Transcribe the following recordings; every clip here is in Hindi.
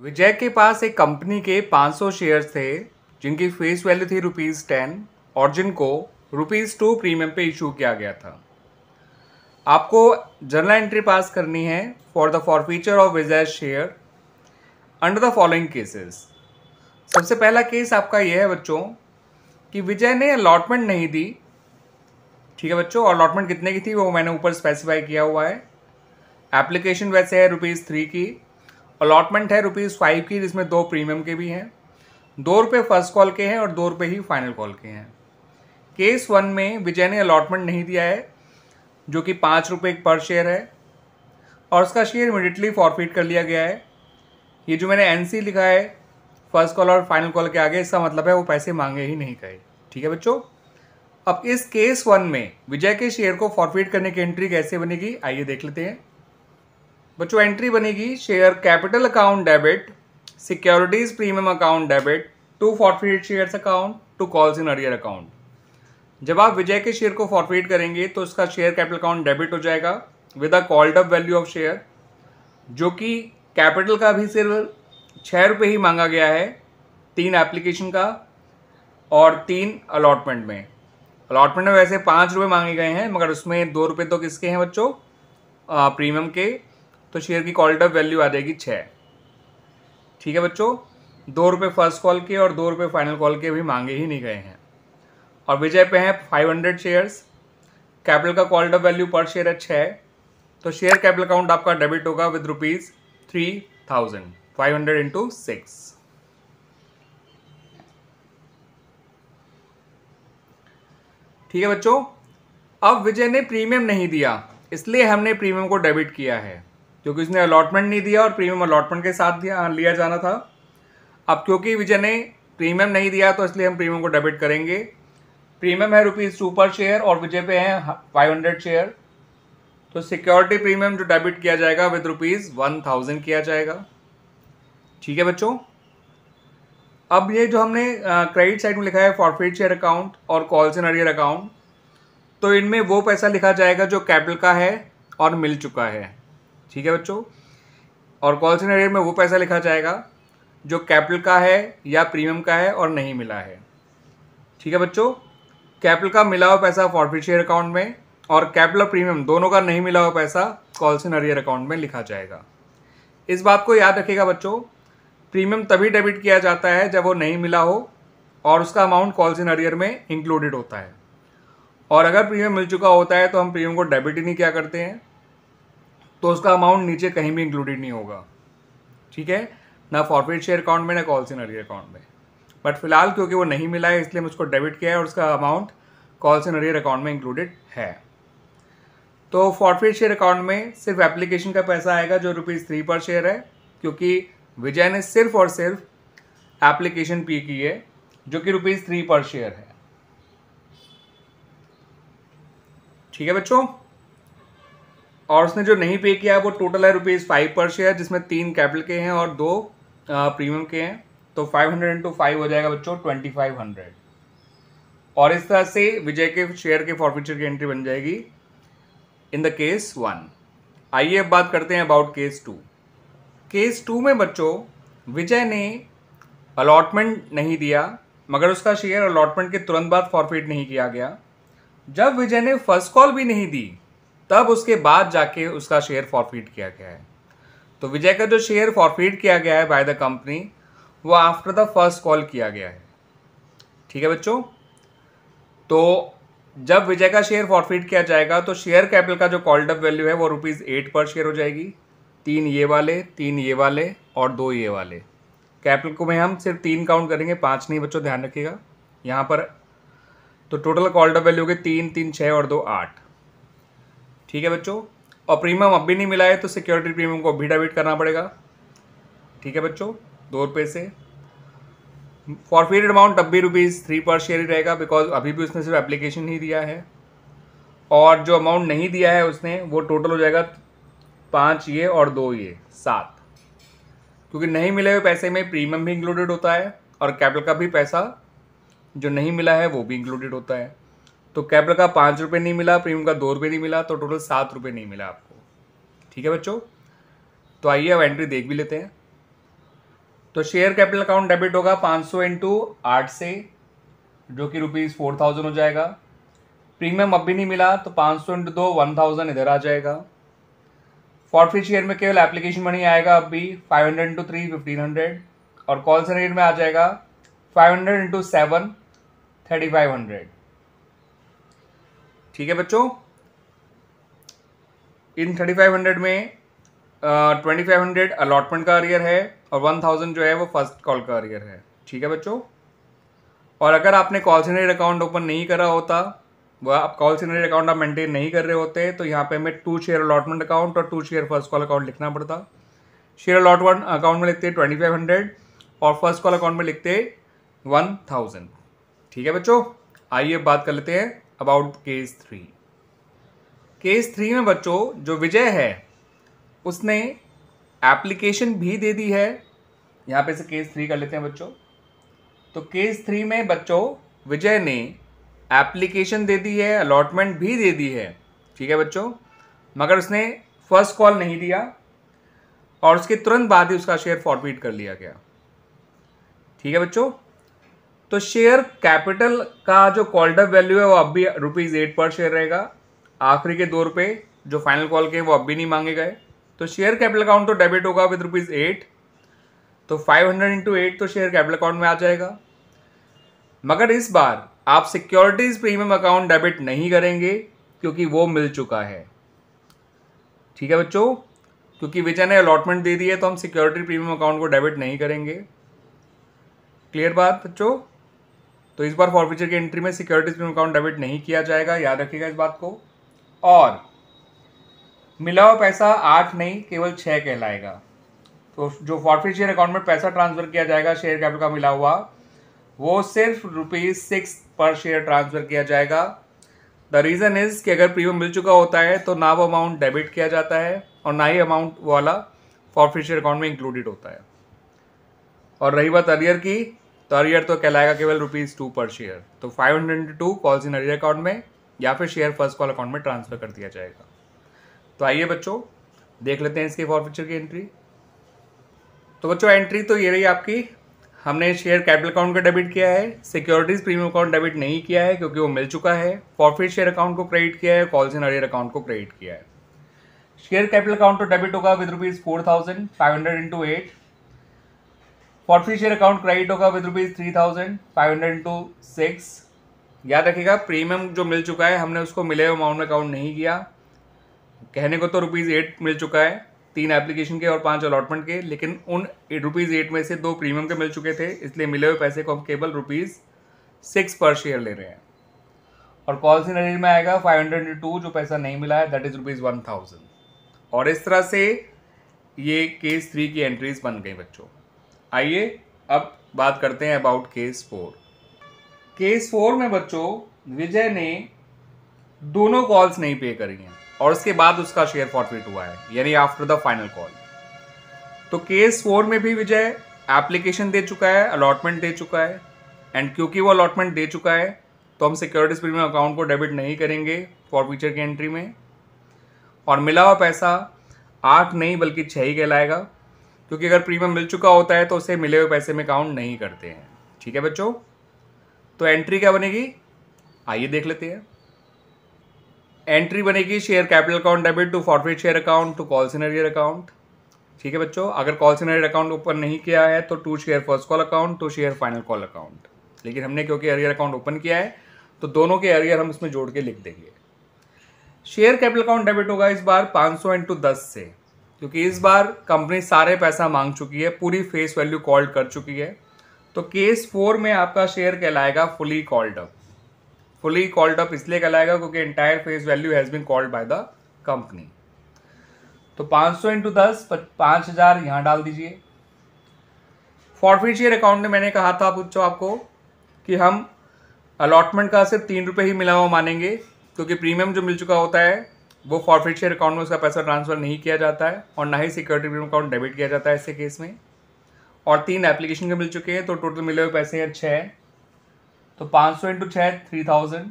विजय के पास एक कंपनी के 500 शेयर्स थे जिनकी फेस वैल्यू थी रुपीज़ टेन और जिनको रुपीज़ टू प्रीमियम पे इशू किया गया था आपको जर्नल एंट्री पास करनी है for the forfeiture of Vijay share under the following cases सबसे पहला केस आपका यह है बच्चों कि विजय ने अलॉटमेंट नहीं दी ठीक है बच्चों अलॉटमेंट कितने की थी वो मैंने ऊपर स्पेसिफाई किया हुआ है एप्लीकेशन वैसे है रुपीज़ थ्री की अलॉटमेंट है रुपीज़ फाइव की जिसमें दो प्रीमियम के भी हैं दो रुपये फर्स्ट कॉल के हैं और दो रुपये ही फाइनल कॉल के हैं केस वन में विजय ने अलॉटमेंट नहीं दिया है जो कि पाँच रुपये पर शेयर है और उसका शेयर इमिडिएटली फॉरफिट कर लिया गया है ये जो मैंने एन लिखा है फर्स्ट कॉल और फाइनल कॉल के आगे इसका मतलब है वो पैसे मांगे ही नहीं गए ठीक है बच्चों अब इस केस वन में विजय के शेयर को फॉरफिट करने की एंट्री कैसे बनेगी आइए देख लेते हैं बच्चों एंट्री बनेगी share capital account debit securities premium account debit to forfeited shares account to calls in arrear account जब आप विजय के शेयर को फॉरफिट करेंगे तो उसका शेयर कैपिटल अकाउंट डेबिट हो जाएगा with a called up value of share जो कि कैपिटल का भी सिर्फ छः रुपये ही मांगा गया है तीन एप्लीकेशन का और तीन अलॉटमेंट में अलॉटमेंट में वैसे पाँच रुपये मांगे गए हैं मगर उसमें दो रुपये तो किसके हैं बच्चों प्रीमियम के तो शेयर की कॉल्ड अप वैल्यू आ जाएगी छः ठीक है बच्चों दो रुपये फर्स्ट कॉल के और दो रुपये फाइनल कॉल के अभी मांगे ही नहीं गए हैं और विजय पे हैं 500 शेयर्स कैपिटल का called of value per share है छः तो शेयर कैपिटल अकाउंट आपका डेबिट होगा with rupees three thousand five hundred into six ठीक है बच्चों अब विजय ने प्रीमियम नहीं दिया इसलिए हमने प्रीमियम को डेबिट किया है क्योंकि उसने अलॉटमेंट नहीं दिया और प्रीमियम अलॉटमेंट के साथ दिया लिया जाना था अब क्योंकि विजय ने प्रीमियम नहीं दिया तो इसलिए हम प्रीमियम को डेबिट करेंगे प्रीमियम है रुपीज़ टू पर शेयर और विजय पे है फाइव हंड्रेड शेयर तो सिक्योरिटी प्रीमियम जो डेबिट किया जाएगा विद रुपीज़ वन थाउजेंड किया जाएगा ठीक है बच्चों अब ये जो हमने क्रेडिट साइड में लिखा है फॉरफिट शेयर अकाउंट और कॉल एंड अरियर अकाउंट तो इनमें वो पैसा लिखा जाएगा जो कैपिटल का है और मिल चुका है ठीक है बच्चों और कॉल सेंटर रेट में वो पैसा लिखा जाएगा जो कैपिटल का है या प्रीमियम का है और नहीं मिला है ठीक है बच्चों कैपिटल का मिला हुआ पैसा फॉरफिट शेयर अकाउंट में और कैपिटल प्रीमियम दोनों का नहीं मिला हुआ पैसा कॉल्स अरियर अकाउंट में लिखा जाएगा इस बात को याद रखिएगा बच्चों प्रीमियम तभी डेबिट किया जाता है जब वो नहीं मिला हो और उसका अमाउंट कॉल्स इन अरियर में इंक्लूडेड होता है और अगर प्रीमियम मिल चुका होता है तो हम प्रीमियम को डेबिट ही नहीं क्या करते हैं तो उसका अमाउंट नीचे कहीं भी इंक्लूडेड नहीं होगा ठीक है ना फॉरफिट शेयर अकाउंट में ना कॉल सीन अकाउंट में बट फिलहाल क्योंकि वो नहीं मिला है इसलिए मुझको डेबिट किया है और उसका अमाउंट कॉल सीन अकाउंट में इंक्लूडेड है तो फॉरफेड शेयर अकाउंट में सिर्फ एप्लीकेशन का पैसा आएगा जो रुपीज़ थ्री पर शेयर है क्योंकि विजय ने सिर्फ और सिर्फ एप्लीकेशन पे की है जो कि रुपीज़ थ्री पर शेयर है ठीक है बच्चों और उसने जो नहीं पे किया है वो टोटल है रुपीज़ फाइव पर शेयर जिसमें तीन कैपिटल के हैं और दो प्रीमियम के हैं तो फाइव हंड्रेड इंटू फाइव हो जाएगा बच्चों ट्वेंटी फाइव हंड्रेड और इस तरह से विजय के शेयर के फॉरफिचर की एंट्री बन जाएगी इन द केस वन आइए अब बात करते हैं about case two case two में बच्चों विजय ने अलॉटमेंट नहीं दिया मगर उसका शेयर अलॉटमेंट के तुरंत बाद फॉरफिट नहीं किया गया जब विजय ने फर्स्ट कॉल भी नहीं दी तब उसके बाद जाके उसका शेयर फॉरफिट किया गया है तो विजय का जो शेयर फॉरफिट किया गया है बाय द कंपनी वो आफ्टर द फर्स्ट कॉल किया गया है ठीक है बच्चों तो जब विजय का शेयर फॉरफिट किया जाएगा तो शेयर कैपिटल का जो कॉल्ड अप वैल्यू है वो रुपीज़ एट पर शेयर हो जाएगी तीन ये वाले तीन ये वाले और दो ये वाले कैपिटल को में हम सिर्फ तीन काउंट करेंगे पाँच नहीं बच्चों ध्यान रखिएगा यहाँ पर तो टोटल कॉल्ड अप वैल्यू हो गए तीन तीन छः और दो आठ ठीक है बच्चों और प्रीमियम अब भी नहीं मिला है तो सिक्योरिटी प्रीमियम को अभी डेबिट करना पड़ेगा ठीक है बच्चों दो रुपये से फॉरफेड अमाउंट अब भी रुपीज़ थ्री पर शेयर ही रहेगा बिकॉज अभी भी उसने सिर्फ एप्लीकेशन ही दिया है और जो अमाउंट नहीं दिया है उसने वो टोटल हो जाएगा पाँच ये और दो ये सात क्योंकि नहीं मिले हुए पैसे में प्रीमियम भी इंक्लूडेड होता है और कैपिटल का भी पैसा जो नहीं मिला है वो भी इंक्लूडेड होता है तो कैपल का पाँच रुपये नहीं मिला प्रीमियम का दो रुपये नहीं मिला तो टोटल सात रुपये नहीं मिला आपको ठीक है बच्चों तो आइए अब एंट्री देख भी लेते हैं तो शेयर कैपिटल अकाउंट डेबिट होगा पाँच सौ इंटू आठ से जो कि रुपीज़ फोर थाउजेंड हो जाएगा प्रीमियम अब भी नहीं मिला तो पाँच सौ इंटू दो वन थाउजेंड इधर आ जाएगा फॉरफी शेयर में केवल एप्लीकेशन मनी आएगा अब भी five hundred into three fifteen hundred और कॉल सेंटर में आ जाएगा five hundred into seven thirty five hundred ठीक है बच्चों इन थर्टी फाइव हंड्रेड में ट्वेंटी फाइव हंड्रेड अलॉटमेंट का अरियर है और वन थाउजेंड जो है वो फर्स्ट कॉल का अरियर है ठीक है बच्चों और अगर आपने कॉल सीनरेट अकाउंट ओपन नहीं करा होता वह आप कॉल सीनरेट अकाउंट आप मेंटेन नहीं कर रहे होते तो यहाँ पे हमें टू शेयर अलॉटमेंट अकाउंट और to share first call account लिखना पड़ता शेयर अलॉटमेंट अकाउंट में लिखते ट्वेंटी फाइव हंड्रेड और फर्स्ट कॉल अकाउंट में लिखते वन थाउजेंड ठीक है बच्चों आइए बात कर लेते हैं about case three case three में बच्चों जो विजय है उसने एप्लीकेशन भी दे दी है यहाँ पे से केस थ्री कर लेते हैं बच्चों तो केस थ्री में बच्चों विजय ने एप्लीकेशन दे दी है अलॉटमेंट भी दे दी है ठीक है बच्चों मगर उसने फर्स्ट कॉल नहीं दिया और उसके तुरंत बाद ही उसका शेयर फॉरवर्ड कर लिया गया ठीक है बच्चों तो शेयर कैपिटल का जो कॉल्डअप वैल्यू है वो अब भी रुपीज़ एट पर शेयर रहेगा आखिरी के दो रुपये जो फाइनल कॉल के वो अब भी नहीं मांगे गए तो शेयर कैपिटल अकाउंट तो डेबिट होगा विद रुपीज़ एट तो फाइव हंड्रेड इंटू एट तो शेयर कैपिटल अकाउंट में आ जाएगा मगर इस बार आप सिक्योरिटीज़ प्रीमियम अकाउंट डेबिट नहीं करेंगे क्योंकि वो मिल चुका है ठीक है बच्चों क्योंकि विजय ने अलॉटमेंट दे दी है तो हम सिक्योरिटी प्रीमियम अकाउंट को डेबिट नहीं करेंगे क्लियर बात बच्चों तो इस बार फॉरफ्यूचर की एंट्री में सिक्योरिटीज प्रीमियम अकाउंट डेबिट नहीं किया जाएगा याद रखिएगा इस बात को और मिला हुआ पैसा आठ नहीं केवल छः कहलाएगा तो जो फॉरफ्यूचर अकाउंट में पैसा ट्रांसफर किया जाएगा शेयर कैपिटल का मिला हुआ वो सिर्फ rupees six per share transfer किया जाएगा द रीज़न इज़ कि अगर प्रीमियम मिल चुका होता है तो ना वो अमाउंट डेबिट किया जाता है और ना ही अमाउंट वाला फॉरफ्यूचर अकाउंट में इंक्लूडेड होता है और रही बात अरियर की तो अरियर तो कहलाएगा केवल रुपीज़ टू पर शेयर तो five hundred into two calls in arrear account में या फिर शेयर फर्स्ट कॉल अकाउंट में ट्रांसफ़र कर दिया जाएगा तो आइए बच्चों देख लेते हैं इसके फॉरफिचर की एंट्री तो बच्चों एंट्री तो ये रही आपकी हमने शेयर कैपिटल अकाउंट का डेबिट किया है सिक्योरिटीज़ प्रीमियम अकाउंट डेबिट नहीं किया है क्योंकि वो मिल चुका है फॉरफिट शेयर अकाउंट को क्रेडिट किया है कॉल्स इन अरियर अकाउंट को क्रेडिट किया है शेयर कैपिटल अकाउंट तो डेबिट होगा with rupees four thousand five hundred into eight forfeit share account credit होगा with rupees three thousand five hundred to six याद रखिएगा प्रीमियम जो मिल चुका है हमने उसको मिले हुए अमाउंट में काउंट नहीं किया कहने को तो रुपीज़ एट मिल चुका है तीन एप्लीकेशन के और पांच अलॉटमेंट के लेकिन उन रुपीज़ एट में से दो प्रीमियम के मिल चुके थे इसलिए मिले हुए पैसे को हम केवल रुपीज़ सिक्स पर शेयर ले रहे हैं और कॉल इन में आएगा फाइव हंड्रेड टू जो पैसा नहीं मिला है that is rupees one thousand और इस तरह से ये केस थ्री की एंट्रीज बन गई बच्चों आइए अब बात करते हैं about case four case four में बच्चों विजय ने दोनों कॉल्स नहीं पे करी हैं और उसके बाद उसका शेयर फॉरफिट हुआ है यानी आफ्टर द फाइनल कॉल तो केस फोर में भी विजय एप्लीकेशन दे चुका है अलॉटमेंट दे चुका है एंड क्योंकि वो अलॉटमेंट दे चुका है तो हम सिक्योरिटीज प्रीमियम अकाउंट को डेबिट नहीं करेंगे फॉर फ्यूचर की एंट्री में और मिला हुआ पैसा आठ नहीं बल्कि छह ही कहलाएगा क्योंकि अगर प्रीमियम मिल चुका होता है तो उसे मिले हुए पैसे में काउंट नहीं करते हैं ठीक है बच्चों तो एंट्री क्या बनेगी आइए देख लेते हैं एंट्री बनेगी share capital account debit to forfeit share account to calls in arrear account ठीक है बच्चों अगर कॉल सीनरियर अकाउंट ओपन नहीं किया है तो to share first call account to share final call account लेकिन हमने क्योंकि एरियर अकाउंट ओपन किया है तो दोनों के एरियर हम इसमें जोड़ के लिख देंगे शेयर कैपिटल अकाउंट डेबिट होगा इस बार पाँच सौ इंटू दस से क्योंकि इस बार कंपनी सारे पैसा मांग चुकी है पूरी फेस वैल्यू कॉल्ड कर चुकी है तो केस फोर में आपका शेयर कहलाएगा fully called up fully called up इसलिए कहलाएगा क्योंकि entire face value has been called by the company तो 500 सौ इंटू दस पाँच हज़ार यहाँ डाल दीजिए फॉरफिट शेयर अकाउंट में मैंने कहा था पूछो आपको कि हम अलॉटमेंट का सिर्फ तीन रुपये ही मिला हुआ मानेंगे क्योंकि प्रीमियम जो मिल चुका होता है वो फॉरफिट शेयर अकाउंट में उसका पैसा ट्रांसफ़र नहीं किया जाता है और ना ही सिक्योरिटी प्रीमियम अकाउंट डेबिट किया जाता है ऐसे केस में और तीन एप्लीकेशन के मिल चुके हैं तो टोटल मिले हुए पैसे हैं छः तो पाँच सौ इंटू छः थ्री थाउजेंड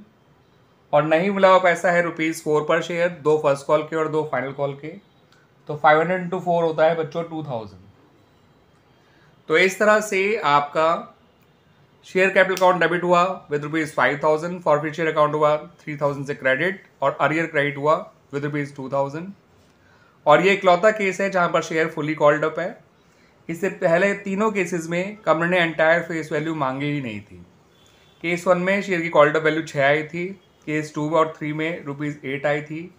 और नहीं मिला हुआ पैसा है रुपीज़ फोर पर शेयर दो फर्स्ट कॉल के और दो फाइनल कॉल के तो फाइव हंड्रेड इंटू फोर होता है बच्चों टू थाउजेंड तो इस तरह से आपका शेयर कैपिटल अकाउंट डेबिट हुआ with rupees five thousand forfeit share account हुआ थ्री थाउजेंड से क्रेडिट और अरियर क्रेडिट हुआ विद रुपीज़ टू थाउजेंड और ये इकलौता केस है जहाँ पर शेयर फुली कॉल्ड अप है इससे पहले तीनों केसेस में कंपनी ने एंटायर फेस वैल्यू मांगी ही नहीं थी केस वन में शेयर की कॉल्ड अप वैल्यू छः आई थी केस टू और थ्री में रुपीज़ एट आई थी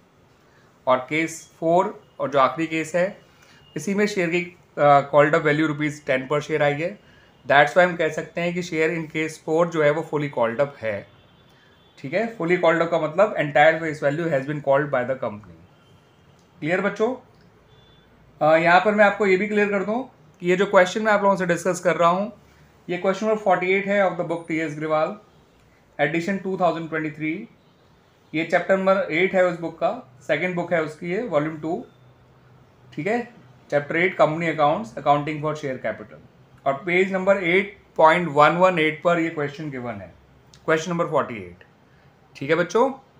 और केस फोर और जो आखिरी केस है इसी में शेयर की called up value rupees ten per share आई है दैट्स वाई हम कह सकते हैं कि शेयर इन केस फोर जो है वो फुली कॉल्ड अप है ठीक है फुली कॉल्ड का मतलब entire face value has been called by the company clear बच्चों यहाँ पर मैं आपको ये भी क्लियर कर दूँ कि ये जो क्वेश्चन मैं आप लोगों से डिस्कस कर रहा हूँ ये क्वेश्चन नंबर फोर्टी एट है of the book T S Grewal edition two thousand twenty three ये चैप्टर नंबर एट है उस बुक का सेकेंड बुक है उसकी ये वॉल्यूम टू ठीक है chapter eight company accounts accounting for share capital और page number eight point one one eight पर ये क्वेश्चन गिवन है क्वेश्चन नंबर फोर्टी एट ठीक है बच्चों